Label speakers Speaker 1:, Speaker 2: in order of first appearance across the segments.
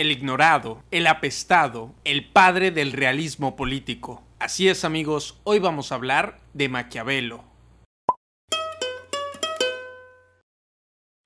Speaker 1: el ignorado, el apestado, el padre del realismo político. Así es amigos, hoy vamos a hablar de Maquiavelo.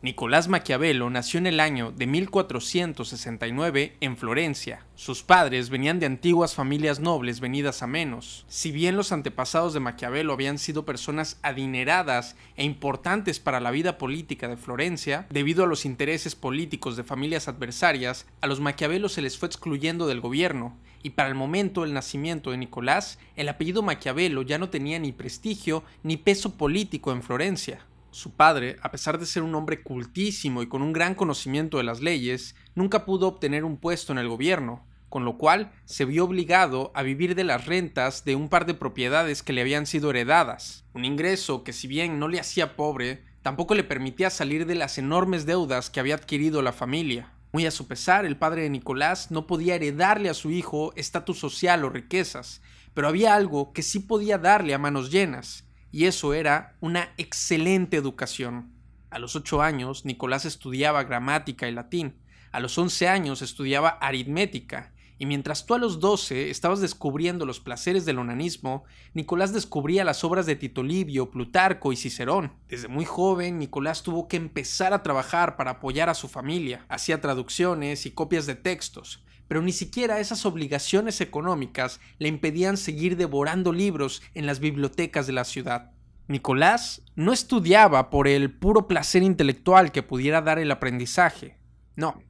Speaker 1: Nicolás Maquiavelo nació en el año de 1469 en Florencia. Sus padres venían de antiguas familias nobles venidas a menos. Si bien los antepasados de Maquiavelo habían sido personas adineradas e importantes para la vida política de Florencia, debido a los intereses políticos de familias adversarias, a los Maquiavelos se les fue excluyendo del gobierno, y para el momento del nacimiento de Nicolás, el apellido Maquiavelo ya no tenía ni prestigio ni peso político en Florencia su padre, a pesar de ser un hombre cultísimo y con un gran conocimiento de las leyes, nunca pudo obtener un puesto en el gobierno, con lo cual se vio obligado a vivir de las rentas de un par de propiedades que le habían sido heredadas, un ingreso que si bien no le hacía pobre, tampoco le permitía salir de las enormes deudas que había adquirido la familia. Muy a su pesar, el padre de Nicolás no podía heredarle a su hijo estatus social o riquezas, pero había algo que sí podía darle a manos llenas, y eso era una excelente educación. A los 8 años, Nicolás estudiaba gramática y latín. A los 11 años estudiaba aritmética. Y mientras tú a los 12 estabas descubriendo los placeres del onanismo, Nicolás descubría las obras de Tito Livio, Plutarco y Cicerón. Desde muy joven, Nicolás tuvo que empezar a trabajar para apoyar a su familia. Hacía traducciones y copias de textos pero ni siquiera esas obligaciones económicas le impedían seguir devorando libros en las bibliotecas de la ciudad. Nicolás no estudiaba por el puro placer intelectual que pudiera dar el aprendizaje. No.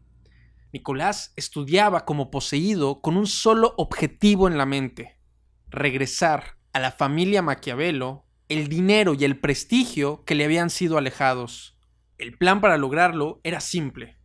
Speaker 1: Nicolás estudiaba como poseído con un solo objetivo en la mente, regresar a la familia Maquiavelo el dinero y el prestigio que le habían sido alejados. El plan para lograrlo era simple.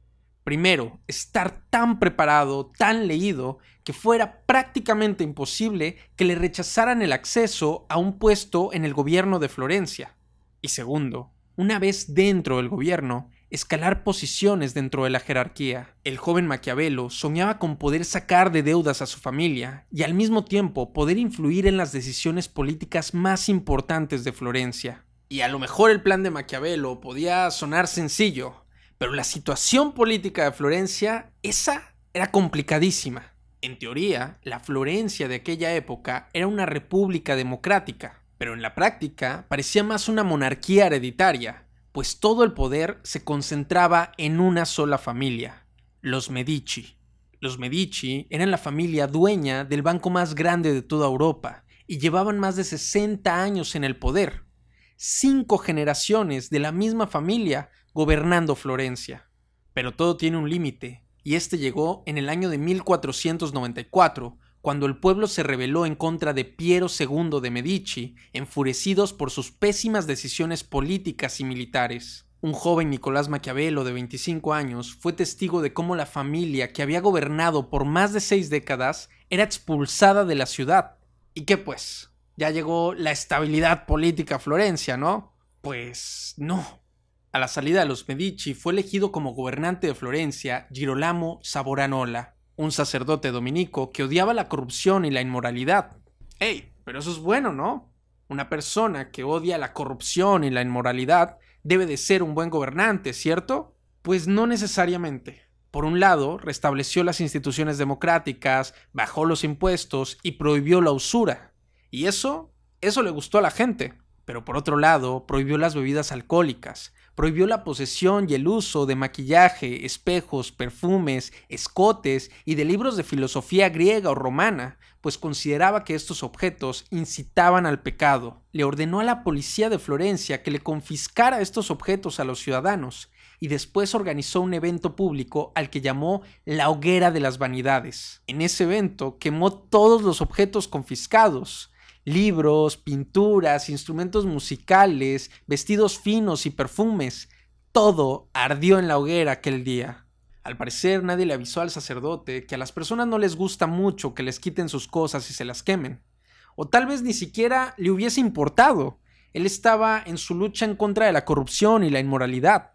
Speaker 1: Primero, estar tan preparado, tan leído, que fuera prácticamente imposible que le rechazaran el acceso a un puesto en el gobierno de Florencia. Y segundo, una vez dentro del gobierno, escalar posiciones dentro de la jerarquía. El joven Maquiavelo soñaba con poder sacar de deudas a su familia y al mismo tiempo poder influir en las decisiones políticas más importantes de Florencia. Y a lo mejor el plan de Maquiavelo podía sonar sencillo, pero la situación política de Florencia, esa era complicadísima. En teoría, la Florencia de aquella época era una república democrática, pero en la práctica parecía más una monarquía hereditaria, pues todo el poder se concentraba en una sola familia, los Medici. Los Medici eran la familia dueña del banco más grande de toda Europa y llevaban más de 60 años en el poder. Cinco generaciones de la misma familia gobernando Florencia. Pero todo tiene un límite, y este llegó en el año de 1494, cuando el pueblo se rebeló en contra de Piero II de Medici, enfurecidos por sus pésimas decisiones políticas y militares. Un joven Nicolás Maquiavelo de 25 años fue testigo de cómo la familia que había gobernado por más de seis décadas era expulsada de la ciudad. ¿Y qué pues? Ya llegó la estabilidad política a Florencia, ¿no? Pues no. A la salida de los Medici fue elegido como gobernante de Florencia Girolamo Saboranola, un sacerdote dominico que odiaba la corrupción y la inmoralidad. ¡Ey! Pero eso es bueno, ¿no? Una persona que odia la corrupción y la inmoralidad debe de ser un buen gobernante, ¿cierto? Pues no necesariamente. Por un lado, restableció las instituciones democráticas, bajó los impuestos y prohibió la usura. Y eso, eso le gustó a la gente. Pero por otro lado, prohibió las bebidas alcohólicas, prohibió la posesión y el uso de maquillaje, espejos, perfumes, escotes y de libros de filosofía griega o romana, pues consideraba que estos objetos incitaban al pecado. Le ordenó a la policía de Florencia que le confiscara estos objetos a los ciudadanos y después organizó un evento público al que llamó la hoguera de las vanidades. En ese evento quemó todos los objetos confiscados, libros, pinturas, instrumentos musicales, vestidos finos y perfumes. Todo ardió en la hoguera aquel día. Al parecer nadie le avisó al sacerdote que a las personas no les gusta mucho que les quiten sus cosas y se las quemen. O tal vez ni siquiera le hubiese importado. Él estaba en su lucha en contra de la corrupción y la inmoralidad.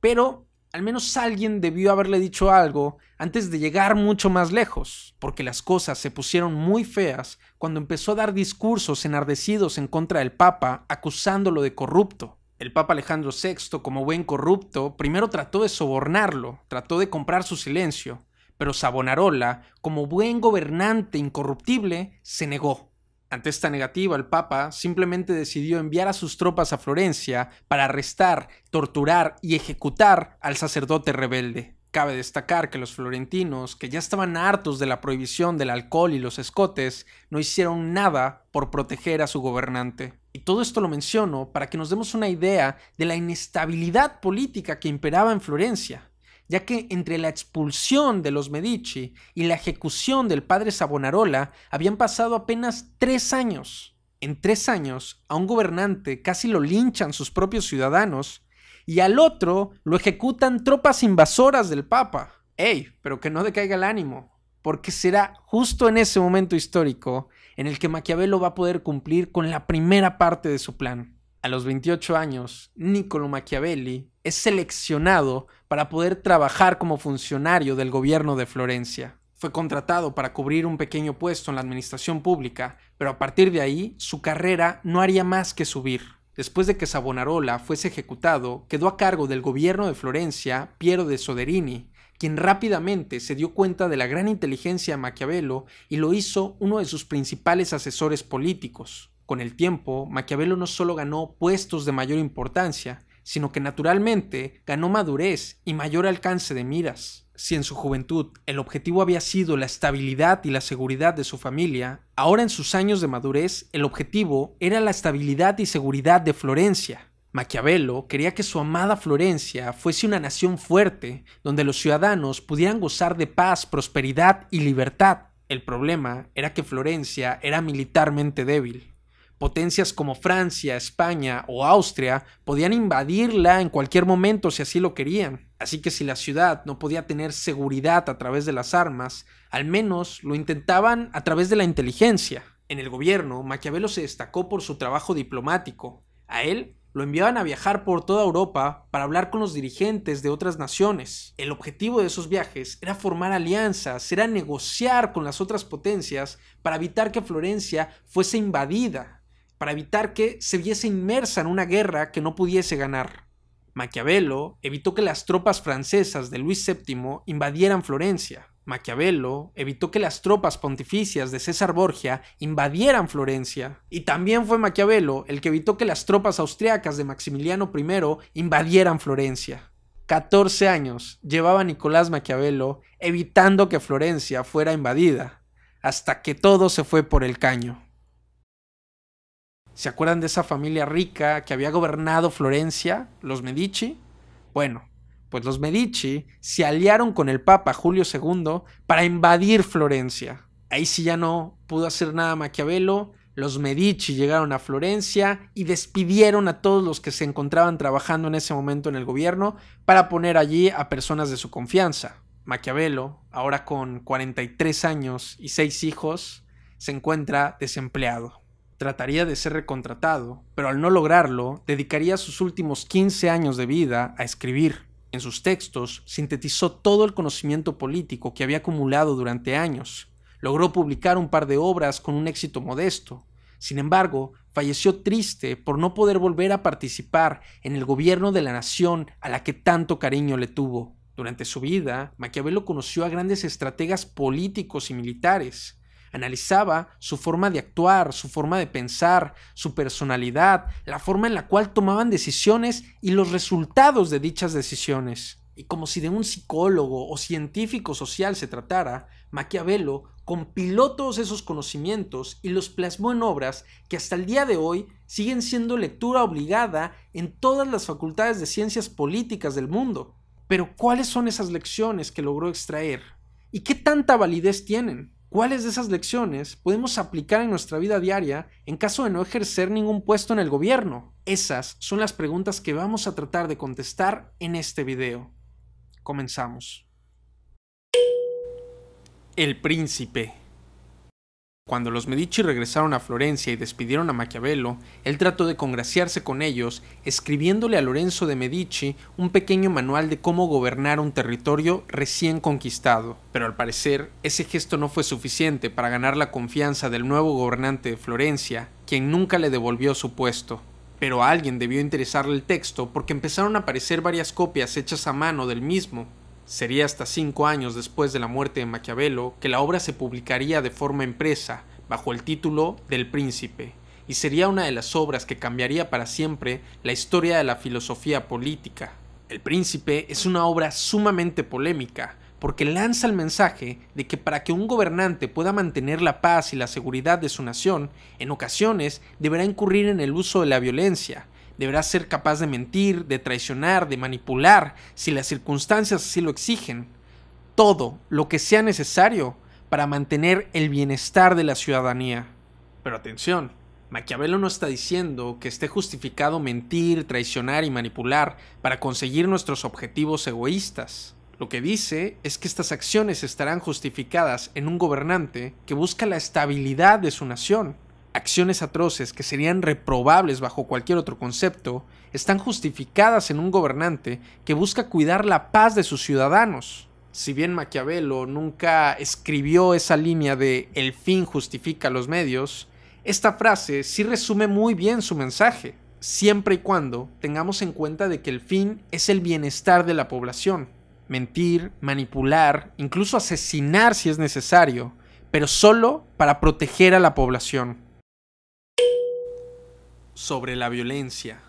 Speaker 1: Pero al menos alguien debió haberle dicho algo antes de llegar mucho más lejos, porque las cosas se pusieron muy feas cuando empezó a dar discursos enardecidos en contra del Papa, acusándolo de corrupto. El Papa Alejandro VI, como buen corrupto, primero trató de sobornarlo, trató de comprar su silencio, pero Savonarola, como buen gobernante incorruptible, se negó. Ante esta negativa, el Papa simplemente decidió enviar a sus tropas a Florencia para arrestar, torturar y ejecutar al sacerdote rebelde. Cabe destacar que los florentinos, que ya estaban hartos de la prohibición del alcohol y los escotes, no hicieron nada por proteger a su gobernante. Y todo esto lo menciono para que nos demos una idea de la inestabilidad política que imperaba en Florencia ya que entre la expulsión de los Medici y la ejecución del padre Savonarola habían pasado apenas tres años. En tres años, a un gobernante casi lo linchan sus propios ciudadanos y al otro lo ejecutan tropas invasoras del Papa. ¡Ey! Pero que no decaiga el ánimo, porque será justo en ese momento histórico en el que Maquiavelo va a poder cumplir con la primera parte de su plan. A los 28 años, Niccolo Machiavelli es seleccionado para poder trabajar como funcionario del gobierno de Florencia. Fue contratado para cubrir un pequeño puesto en la administración pública, pero a partir de ahí su carrera no haría más que subir. Después de que Savonarola fuese ejecutado, quedó a cargo del gobierno de Florencia Piero de Soderini, quien rápidamente se dio cuenta de la gran inteligencia de Maquiavelo y lo hizo uno de sus principales asesores políticos. Con el tiempo, Maquiavelo no solo ganó puestos de mayor importancia, sino que naturalmente ganó madurez y mayor alcance de miras. Si en su juventud el objetivo había sido la estabilidad y la seguridad de su familia, ahora en sus años de madurez el objetivo era la estabilidad y seguridad de Florencia. Maquiavelo quería que su amada Florencia fuese una nación fuerte, donde los ciudadanos pudieran gozar de paz, prosperidad y libertad. El problema era que Florencia era militarmente débil. Potencias como Francia, España o Austria podían invadirla en cualquier momento si así lo querían. Así que si la ciudad no podía tener seguridad a través de las armas, al menos lo intentaban a través de la inteligencia. En el gobierno, Maquiavelo se destacó por su trabajo diplomático. A él lo enviaban a viajar por toda Europa para hablar con los dirigentes de otras naciones. El objetivo de esos viajes era formar alianzas, era negociar con las otras potencias para evitar que Florencia fuese invadida para evitar que se viese inmersa en una guerra que no pudiese ganar. Maquiavelo evitó que las tropas francesas de Luis VII invadieran Florencia. Maquiavelo evitó que las tropas pontificias de César Borgia invadieran Florencia. Y también fue Maquiavelo el que evitó que las tropas austriacas de Maximiliano I invadieran Florencia. 14 años llevaba Nicolás Maquiavelo evitando que Florencia fuera invadida, hasta que todo se fue por el caño. ¿Se acuerdan de esa familia rica que había gobernado Florencia, los Medici? Bueno, pues los Medici se aliaron con el Papa Julio II para invadir Florencia. Ahí sí ya no pudo hacer nada Maquiavelo. Los Medici llegaron a Florencia y despidieron a todos los que se encontraban trabajando en ese momento en el gobierno para poner allí a personas de su confianza. Maquiavelo, ahora con 43 años y 6 hijos, se encuentra desempleado trataría de ser recontratado, pero al no lograrlo, dedicaría sus últimos 15 años de vida a escribir. En sus textos sintetizó todo el conocimiento político que había acumulado durante años. Logró publicar un par de obras con un éxito modesto. Sin embargo, falleció triste por no poder volver a participar en el gobierno de la nación a la que tanto cariño le tuvo. Durante su vida, Maquiavelo conoció a grandes estrategas políticos y militares, Analizaba su forma de actuar, su forma de pensar, su personalidad, la forma en la cual tomaban decisiones y los resultados de dichas decisiones. Y como si de un psicólogo o científico social se tratara, Maquiavelo compiló todos esos conocimientos y los plasmó en obras que hasta el día de hoy siguen siendo lectura obligada en todas las facultades de ciencias políticas del mundo. Pero ¿cuáles son esas lecciones que logró extraer? ¿Y qué tanta validez tienen? cuáles de esas lecciones podemos aplicar en nuestra vida diaria en caso de no ejercer ningún puesto en el gobierno. Esas son las preguntas que vamos a tratar de contestar en este video. Comenzamos. El príncipe. Cuando los Medici regresaron a Florencia y despidieron a Maquiavelo, él trató de congraciarse con ellos, escribiéndole a Lorenzo de Medici un pequeño manual de cómo gobernar un territorio recién conquistado. Pero al parecer, ese gesto no fue suficiente para ganar la confianza del nuevo gobernante de Florencia, quien nunca le devolvió su puesto pero a alguien debió interesarle el texto porque empezaron a aparecer varias copias hechas a mano del mismo, Sería hasta cinco años después de la muerte de Maquiavelo que la obra se publicaría de forma impresa, bajo el título del Príncipe, y sería una de las obras que cambiaría para siempre la historia de la filosofía política. El Príncipe es una obra sumamente polémica, porque lanza el mensaje de que para que un gobernante pueda mantener la paz y la seguridad de su nación, en ocasiones deberá incurrir en el uso de la violencia, deberá ser capaz de mentir, de traicionar, de manipular, si las circunstancias así lo exigen, todo lo que sea necesario para mantener el bienestar de la ciudadanía. Pero atención, Maquiavelo no está diciendo que esté justificado mentir, traicionar y manipular para conseguir nuestros objetivos egoístas. Lo que dice es que estas acciones estarán justificadas en un gobernante que busca la estabilidad de su nación, acciones atroces que serían reprobables bajo cualquier otro concepto, están justificadas en un gobernante que busca cuidar la paz de sus ciudadanos. Si bien Maquiavelo nunca escribió esa línea de el fin justifica los medios, esta frase sí resume muy bien su mensaje, siempre y cuando tengamos en cuenta de que el fin es el bienestar de la población. Mentir, manipular, incluso asesinar si es necesario, pero solo para proteger a la población sobre la violencia.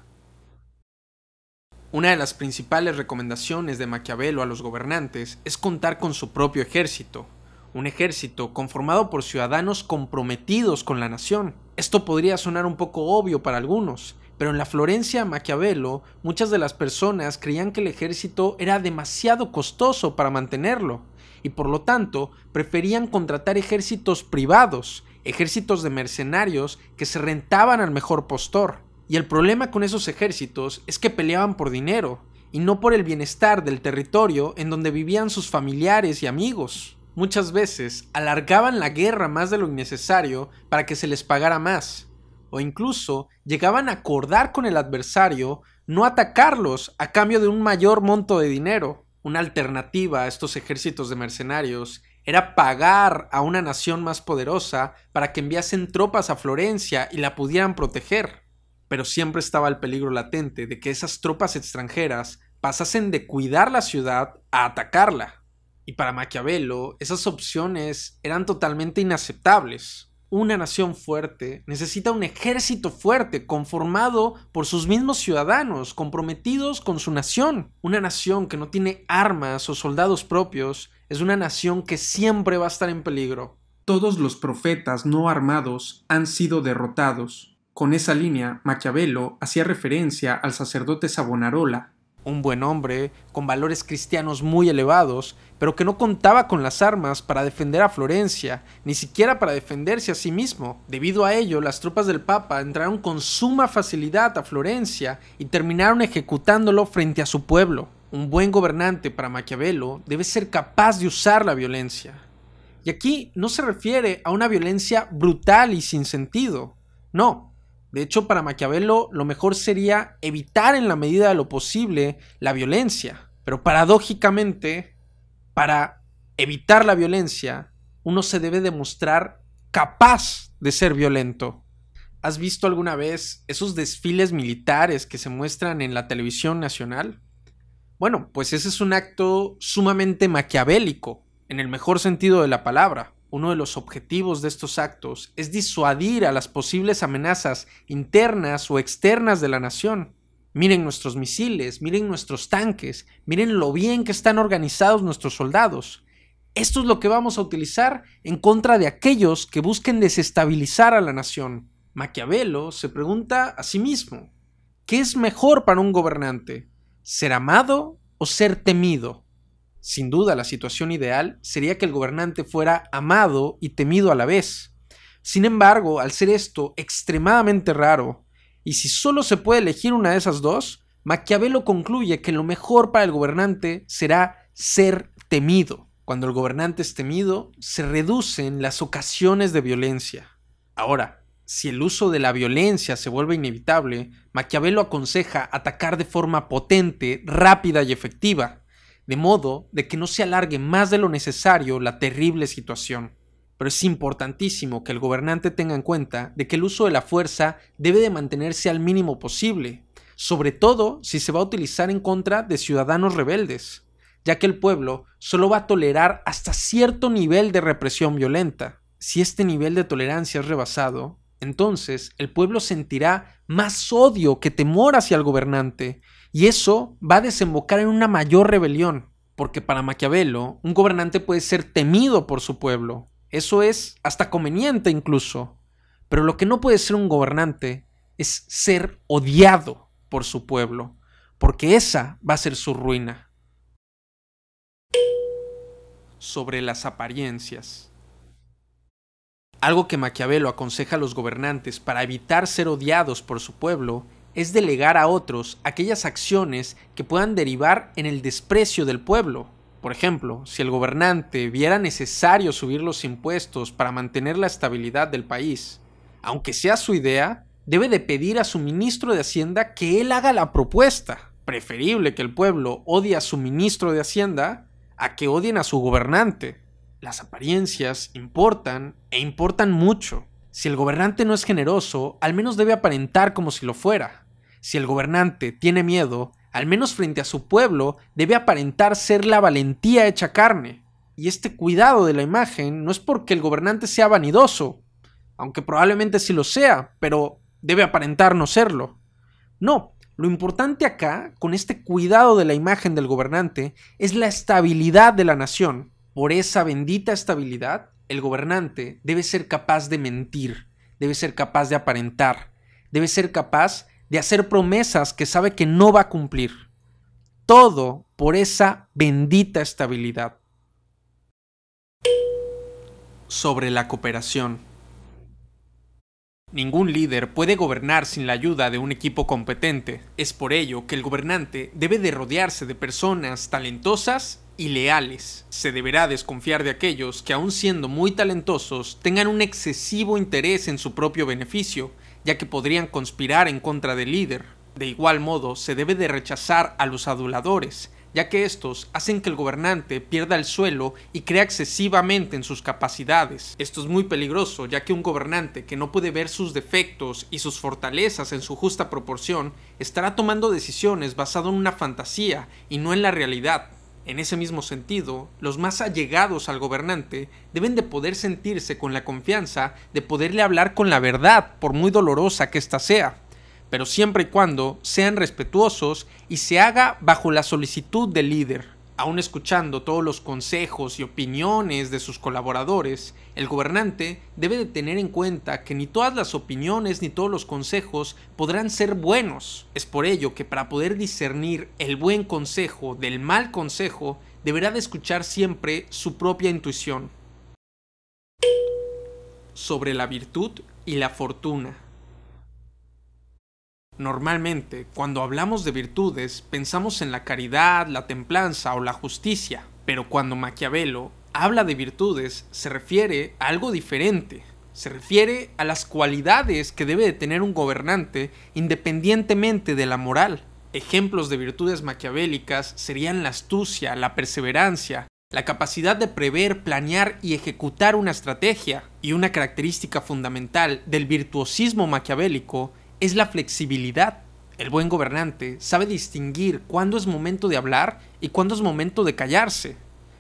Speaker 1: Una de las principales recomendaciones de Maquiavelo a los gobernantes es contar con su propio ejército, un ejército conformado por ciudadanos comprometidos con la nación. Esto podría sonar un poco obvio para algunos, pero en la Florencia Maquiavelo muchas de las personas creían que el ejército era demasiado costoso para mantenerlo y por lo tanto preferían contratar ejércitos privados, ejércitos de mercenarios que se rentaban al mejor postor. Y el problema con esos ejércitos es que peleaban por dinero y no por el bienestar del territorio en donde vivían sus familiares y amigos. Muchas veces alargaban la guerra más de lo innecesario para que se les pagara más, o incluso llegaban a acordar con el adversario no atacarlos a cambio de un mayor monto de dinero una alternativa a estos ejércitos de mercenarios era pagar a una nación más poderosa para que enviasen tropas a Florencia y la pudieran proteger. Pero siempre estaba el peligro latente de que esas tropas extranjeras pasasen de cuidar la ciudad a atacarla. Y para Maquiavelo, esas opciones eran totalmente inaceptables una nación fuerte necesita un ejército fuerte conformado por sus mismos ciudadanos comprometidos con su nación. Una nación que no tiene armas o soldados propios es una nación que siempre va a estar en peligro. Todos los profetas no armados han sido derrotados. Con esa línea, Maquiavelo hacía referencia al sacerdote Savonarola, un buen hombre, con valores cristianos muy elevados, pero que no contaba con las armas para defender a Florencia, ni siquiera para defenderse a sí mismo. Debido a ello, las tropas del Papa entraron con suma facilidad a Florencia y terminaron ejecutándolo frente a su pueblo. Un buen gobernante para Maquiavelo debe ser capaz de usar la violencia. Y aquí no se refiere a una violencia brutal y sin sentido, no, de hecho, para Maquiavelo lo mejor sería evitar en la medida de lo posible la violencia. Pero paradójicamente, para evitar la violencia, uno se debe demostrar capaz de ser violento. ¿Has visto alguna vez esos desfiles militares que se muestran en la televisión nacional? Bueno, pues ese es un acto sumamente maquiavélico, en el mejor sentido de la palabra. Uno de los objetivos de estos actos es disuadir a las posibles amenazas internas o externas de la nación. Miren nuestros misiles, miren nuestros tanques, miren lo bien que están organizados nuestros soldados. Esto es lo que vamos a utilizar en contra de aquellos que busquen desestabilizar a la nación. Maquiavelo se pregunta a sí mismo, ¿qué es mejor para un gobernante? ¿Ser amado o ser temido? Sin duda, la situación ideal sería que el gobernante fuera amado y temido a la vez. Sin embargo, al ser esto extremadamente raro, y si solo se puede elegir una de esas dos, Maquiavelo concluye que lo mejor para el gobernante será ser temido. Cuando el gobernante es temido, se reducen las ocasiones de violencia. Ahora, si el uso de la violencia se vuelve inevitable, Maquiavelo aconseja atacar de forma potente, rápida y efectiva de modo de que no se alargue más de lo necesario la terrible situación. Pero es importantísimo que el gobernante tenga en cuenta de que el uso de la fuerza debe de mantenerse al mínimo posible, sobre todo si se va a utilizar en contra de ciudadanos rebeldes, ya que el pueblo solo va a tolerar hasta cierto nivel de represión violenta. Si este nivel de tolerancia es rebasado, entonces el pueblo sentirá más odio que temor hacia el gobernante y eso va a desembocar en una mayor rebelión, porque para Maquiavelo, un gobernante puede ser temido por su pueblo. Eso es hasta conveniente incluso. Pero lo que no puede ser un gobernante es ser odiado por su pueblo, porque esa va a ser su ruina. Sobre las apariencias. Algo que Maquiavelo aconseja a los gobernantes para evitar ser odiados por su pueblo es delegar a otros aquellas acciones que puedan derivar en el desprecio del pueblo. Por ejemplo, si el gobernante viera necesario subir los impuestos para mantener la estabilidad del país, aunque sea su idea, debe de pedir a su ministro de Hacienda que él haga la propuesta. Preferible que el pueblo odie a su ministro de Hacienda a que odien a su gobernante. Las apariencias importan e importan mucho. Si el gobernante no es generoso, al menos debe aparentar como si lo fuera. Si el gobernante tiene miedo, al menos frente a su pueblo, debe aparentar ser la valentía hecha carne. Y este cuidado de la imagen no es porque el gobernante sea vanidoso, aunque probablemente sí lo sea, pero debe aparentar no serlo. No, lo importante acá, con este cuidado de la imagen del gobernante, es la estabilidad de la nación. Por esa bendita estabilidad, el gobernante debe ser capaz de mentir, debe ser capaz de aparentar, debe ser capaz de hacer promesas que sabe que no va a cumplir. Todo por esa bendita estabilidad. Sobre la cooperación. Ningún líder puede gobernar sin la ayuda de un equipo competente. Es por ello que el gobernante debe de rodearse de personas talentosas y leales. Se deberá desconfiar de aquellos que aun siendo muy talentosos tengan un excesivo interés en su propio beneficio ya que podrían conspirar en contra del líder. De igual modo, se debe de rechazar a los aduladores, ya que estos hacen que el gobernante pierda el suelo y crea excesivamente en sus capacidades. Esto es muy peligroso, ya que un gobernante que no puede ver sus defectos y sus fortalezas en su justa proporción, estará tomando decisiones basado en una fantasía y no en la realidad. En ese mismo sentido, los más allegados al gobernante deben de poder sentirse con la confianza de poderle hablar con la verdad, por muy dolorosa que ésta sea, pero siempre y cuando sean respetuosos y se haga bajo la solicitud del líder. Aún escuchando todos los consejos y opiniones de sus colaboradores, el gobernante debe de tener en cuenta que ni todas las opiniones ni todos los consejos podrán ser buenos. Es por ello que para poder discernir el buen consejo del mal consejo, deberá de escuchar siempre su propia intuición. Sobre la virtud y la fortuna. Normalmente, cuando hablamos de virtudes, pensamos en la caridad, la templanza o la justicia, pero cuando Maquiavelo habla de virtudes, se refiere a algo diferente. Se refiere a las cualidades que debe de tener un gobernante independientemente de la moral. Ejemplos de virtudes maquiavélicas serían la astucia, la perseverancia, la capacidad de prever, planear y ejecutar una estrategia. Y una característica fundamental del virtuosismo maquiavélico es la flexibilidad. El buen gobernante sabe distinguir cuándo es momento de hablar y cuándo es momento de callarse.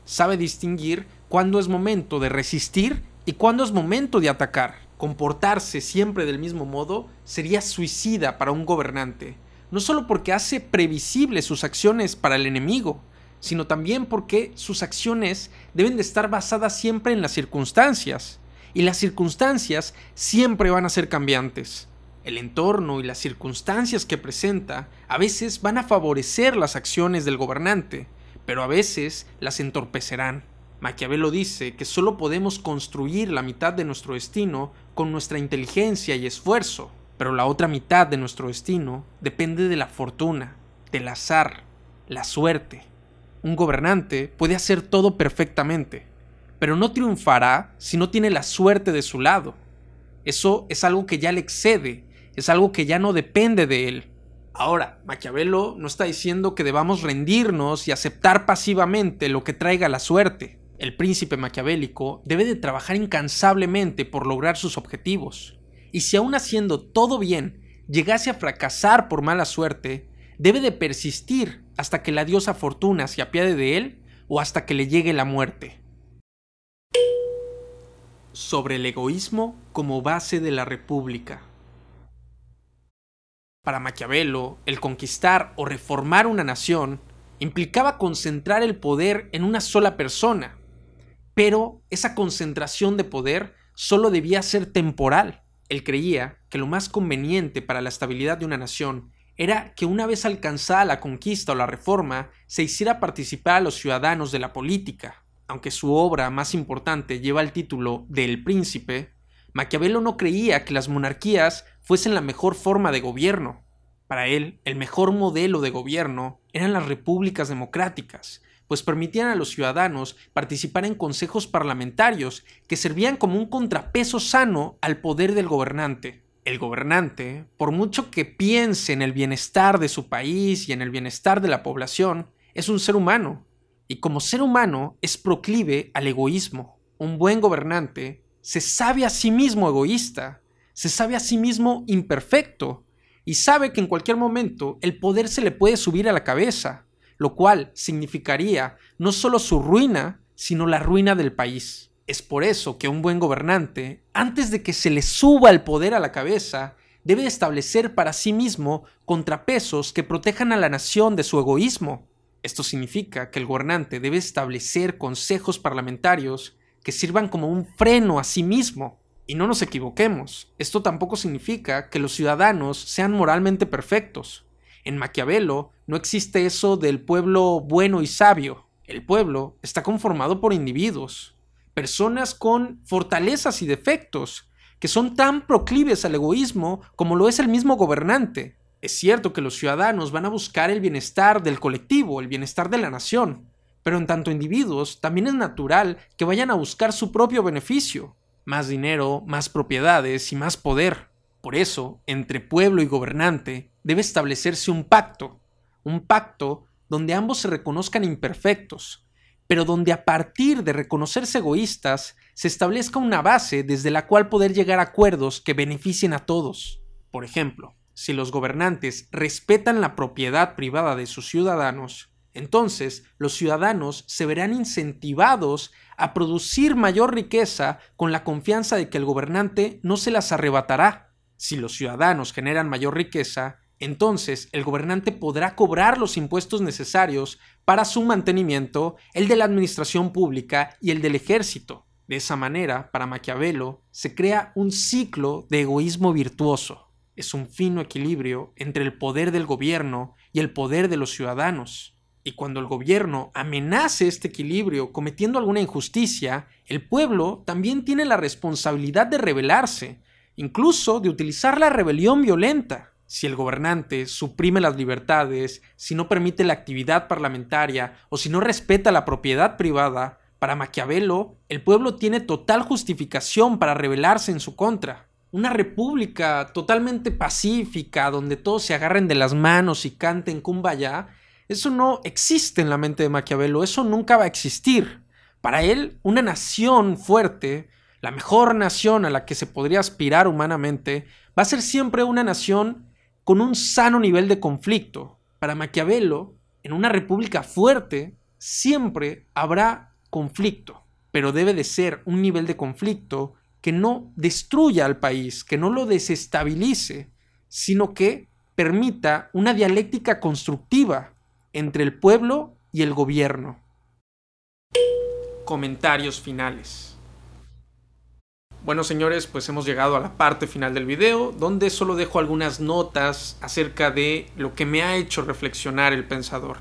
Speaker 1: Sabe distinguir cuándo es momento de resistir y cuándo es momento de atacar. Comportarse siempre del mismo modo sería suicida para un gobernante, no solo porque hace previsibles sus acciones para el enemigo, sino también porque sus acciones deben de estar basadas siempre en las circunstancias, y las circunstancias siempre van a ser cambiantes. El entorno y las circunstancias que presenta a veces van a favorecer las acciones del gobernante, pero a veces las entorpecerán. Maquiavelo dice que solo podemos construir la mitad de nuestro destino con nuestra inteligencia y esfuerzo, pero la otra mitad de nuestro destino depende de la fortuna, del azar, la suerte. Un gobernante puede hacer todo perfectamente, pero no triunfará si no tiene la suerte de su lado. Eso es algo que ya le excede es algo que ya no depende de él. Ahora, Maquiavelo no está diciendo que debamos rendirnos y aceptar pasivamente lo que traiga la suerte. El príncipe maquiavélico debe de trabajar incansablemente por lograr sus objetivos. Y si aún haciendo todo bien llegase a fracasar por mala suerte, debe de persistir hasta que la diosa fortuna se apiade de él o hasta que le llegue la muerte. Sobre el egoísmo como base de la república. Para Maquiavelo, el conquistar o reformar una nación implicaba concentrar el poder en una sola persona, pero esa concentración de poder solo debía ser temporal. Él creía que lo más conveniente para la estabilidad de una nación era que una vez alcanzada la conquista o la reforma, se hiciera participar a los ciudadanos de la política. Aunque su obra más importante lleva el título de El Príncipe, Maquiavelo no creía que las monarquías fuesen la mejor forma de gobierno. Para él, el mejor modelo de gobierno eran las repúblicas democráticas, pues permitían a los ciudadanos participar en consejos parlamentarios que servían como un contrapeso sano al poder del gobernante. El gobernante, por mucho que piense en el bienestar de su país y en el bienestar de la población, es un ser humano, y como ser humano es proclive al egoísmo. Un buen gobernante se sabe a sí mismo egoísta se sabe a sí mismo imperfecto y sabe que en cualquier momento el poder se le puede subir a la cabeza, lo cual significaría no solo su ruina, sino la ruina del país. Es por eso que un buen gobernante, antes de que se le suba el poder a la cabeza, debe establecer para sí mismo contrapesos que protejan a la nación de su egoísmo. Esto significa que el gobernante debe establecer consejos parlamentarios que sirvan como un freno a sí mismo y no nos equivoquemos, esto tampoco significa que los ciudadanos sean moralmente perfectos. En Maquiavelo no existe eso del pueblo bueno y sabio. El pueblo está conformado por individuos, personas con fortalezas y defectos, que son tan proclives al egoísmo como lo es el mismo gobernante. Es cierto que los ciudadanos van a buscar el bienestar del colectivo, el bienestar de la nación, pero en tanto individuos también es natural que vayan a buscar su propio beneficio, más dinero, más propiedades y más poder. Por eso, entre pueblo y gobernante debe establecerse un pacto, un pacto donde ambos se reconozcan imperfectos, pero donde a partir de reconocerse egoístas se establezca una base desde la cual poder llegar a acuerdos que beneficien a todos. Por ejemplo, si los gobernantes respetan la propiedad privada de sus ciudadanos, entonces, los ciudadanos se verán incentivados a producir mayor riqueza con la confianza de que el gobernante no se las arrebatará. Si los ciudadanos generan mayor riqueza, entonces el gobernante podrá cobrar los impuestos necesarios para su mantenimiento, el de la administración pública y el del ejército. De esa manera, para Maquiavelo, se crea un ciclo de egoísmo virtuoso. Es un fino equilibrio entre el poder del gobierno y el poder de los ciudadanos. Y cuando el gobierno amenace este equilibrio cometiendo alguna injusticia, el pueblo también tiene la responsabilidad de rebelarse, incluso de utilizar la rebelión violenta. Si el gobernante suprime las libertades, si no permite la actividad parlamentaria o si no respeta la propiedad privada, para Maquiavelo, el pueblo tiene total justificación para rebelarse en su contra. Una república totalmente pacífica, donde todos se agarren de las manos y canten cumbaya. Eso no existe en la mente de Maquiavelo, eso nunca va a existir. Para él, una nación fuerte, la mejor nación a la que se podría aspirar humanamente, va a ser siempre una nación con un sano nivel de conflicto. Para Maquiavelo, en una república fuerte, siempre habrá conflicto, pero debe de ser un nivel de conflicto que no destruya al país, que no lo desestabilice, sino que permita una dialéctica constructiva entre el pueblo y el gobierno. Comentarios finales. Bueno señores, pues hemos llegado a la parte final del video, donde solo dejo algunas notas acerca de lo que me ha hecho reflexionar el pensador.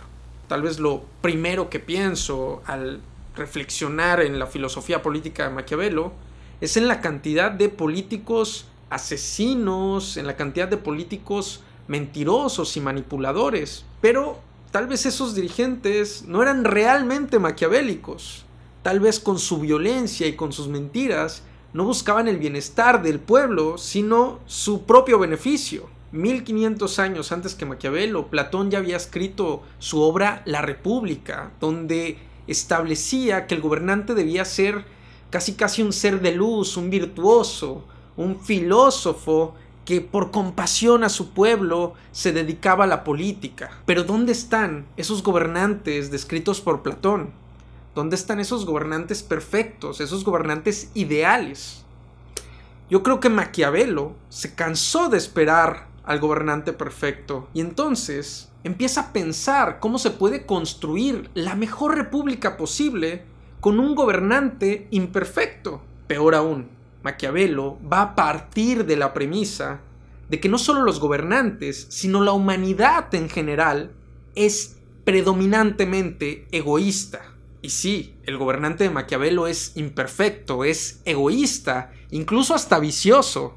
Speaker 1: Tal vez lo primero que pienso al reflexionar en la filosofía política de Maquiavelo es en la cantidad de políticos asesinos, en la cantidad de políticos mentirosos y manipuladores. Pero Tal vez esos dirigentes no eran realmente maquiavélicos. Tal vez con su violencia y con sus mentiras no buscaban el bienestar del pueblo, sino su propio beneficio. 1500 años antes que Maquiavelo, Platón ya había escrito su obra La República, donde establecía que el gobernante debía ser casi casi un ser de luz, un virtuoso, un filósofo que por compasión a su pueblo se dedicaba a la política. Pero ¿dónde están esos gobernantes descritos por Platón? ¿Dónde están esos gobernantes perfectos, esos gobernantes ideales? Yo creo que Maquiavelo se cansó de esperar al gobernante perfecto y entonces empieza a pensar cómo se puede construir la mejor república posible con un gobernante imperfecto. Peor aún, Maquiavelo va a partir de la premisa de que no solo los gobernantes, sino la humanidad en general es predominantemente egoísta. Y sí, el gobernante de Maquiavelo es imperfecto, es egoísta, incluso hasta vicioso.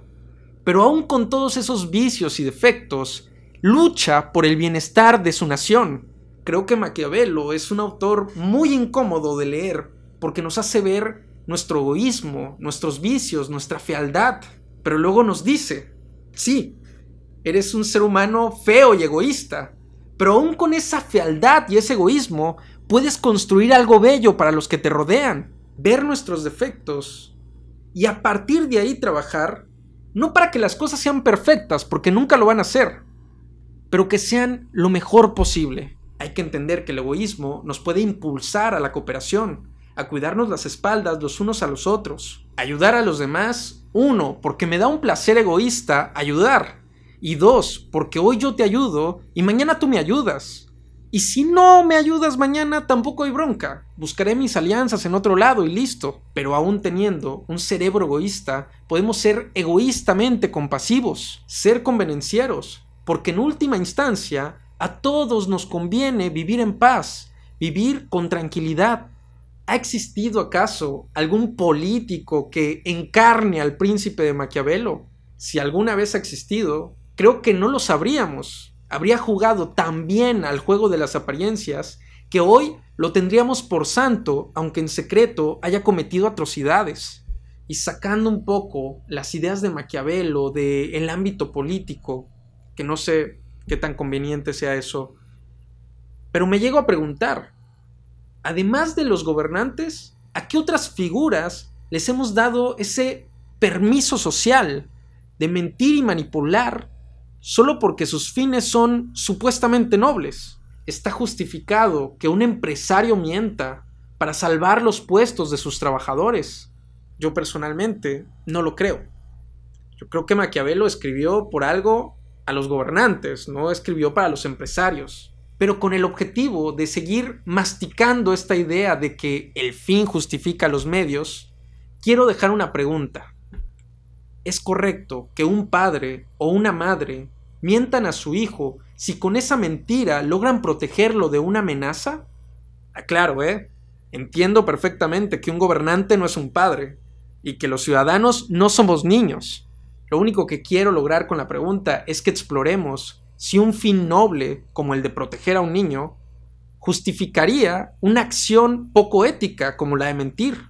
Speaker 1: Pero aún con todos esos vicios y defectos, lucha por el bienestar de su nación. Creo que Maquiavelo es un autor muy incómodo de leer porque nos hace ver nuestro egoísmo, nuestros vicios, nuestra fealdad, pero luego nos dice, sí, eres un ser humano feo y egoísta, pero aún con esa fealdad y ese egoísmo puedes construir algo bello para los que te rodean, ver nuestros defectos y a partir de ahí trabajar, no para que las cosas sean perfectas, porque nunca lo van a ser, pero que sean lo mejor posible. Hay que entender que el egoísmo nos puede impulsar a la cooperación, a cuidarnos las espaldas los unos a los otros. Ayudar a los demás, uno, porque me da un placer egoísta ayudar. Y dos, porque hoy yo te ayudo y mañana tú me ayudas. Y si no me ayudas mañana, tampoco hay bronca. Buscaré mis alianzas en otro lado y listo. Pero aún teniendo un cerebro egoísta, podemos ser egoístamente compasivos, ser convenencieros, porque en última instancia, a todos nos conviene vivir en paz, vivir con tranquilidad, ¿Ha existido acaso algún político que encarne al príncipe de Maquiavelo? Si alguna vez ha existido, creo que no lo sabríamos. Habría jugado tan bien al juego de las apariencias que hoy lo tendríamos por santo, aunque en secreto haya cometido atrocidades. Y sacando un poco las ideas de Maquiavelo del el ámbito político, que no sé qué tan conveniente sea eso, pero me llego a preguntar, además de los gobernantes, ¿a qué otras figuras les hemos dado ese permiso social de mentir y manipular solo porque sus fines son supuestamente nobles? Está justificado que un empresario mienta para salvar los puestos de sus trabajadores. Yo personalmente no lo creo. Yo creo que Maquiavelo escribió por algo a los gobernantes, no escribió para los empresarios pero con el objetivo de seguir masticando esta idea de que el fin justifica los medios, quiero dejar una pregunta. ¿Es correcto que un padre o una madre mientan a su hijo si con esa mentira logran protegerlo de una amenaza? Ah, claro, ¿eh? Entiendo perfectamente que un gobernante no es un padre y que los ciudadanos no somos niños. Lo único que quiero lograr con la pregunta es que exploremos si un fin noble, como el de proteger a un niño, justificaría una acción poco ética como la de mentir.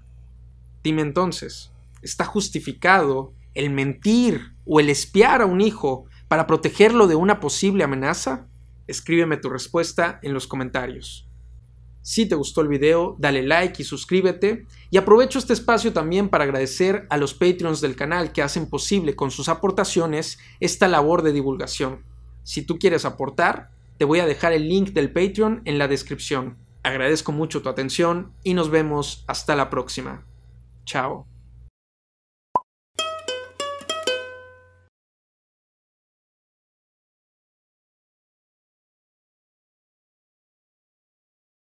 Speaker 1: Dime entonces, ¿está justificado el mentir o el espiar a un hijo para protegerlo de una posible amenaza? Escríbeme tu respuesta en los comentarios. Si te gustó el video, dale like y suscríbete. Y aprovecho este espacio también para agradecer a los Patreons del canal que hacen posible con sus aportaciones esta labor de divulgación. Si tú quieres aportar, te voy a dejar el link del Patreon en la descripción. Agradezco mucho tu atención y nos vemos hasta la próxima. Chao.